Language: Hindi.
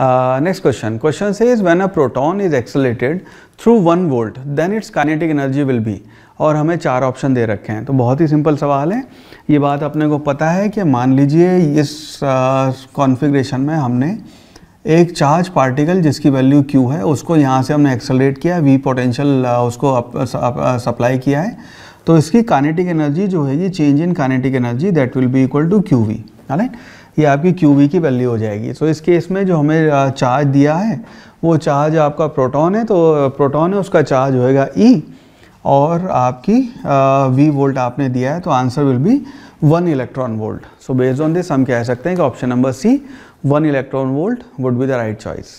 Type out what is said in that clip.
नेक्स्ट क्वेश्चन क्वेश्चन से is when a proton is accelerated through one volt then its kinetic energy will be और हमें चार ऑप्शन दे रखे हैं तो बहुत ही सिंपल सवाल है ये बात अपने को पता है कि मान लीजिए इस कॉन्फ़िगरेशन uh, में हमने एक चार्ज पार्टिकल जिसकी वैल्यू क्यू है उसको यहाँ से हमने एक्सलेट किया वी पोटेंशियल uh, उसको सप्लाई uh, uh, किया है तो इसकी कानेटिक एनर्जी जो है ये change in kinetic energy that will be equal to Q V right ये आपकी क्यू वी की वैल्यू हो जाएगी सो so, इस केस में जो हमें चार्ज दिया है वो चार्ज आपका प्रोटॉन है तो प्रोटॉन है उसका चार्ज होएगा ई e, और आपकी वी uh, वोल्ट आपने दिया है तो answer will be one electron volt so based on this हम कह सकते हैं कि option number C one electron volt would be the right choice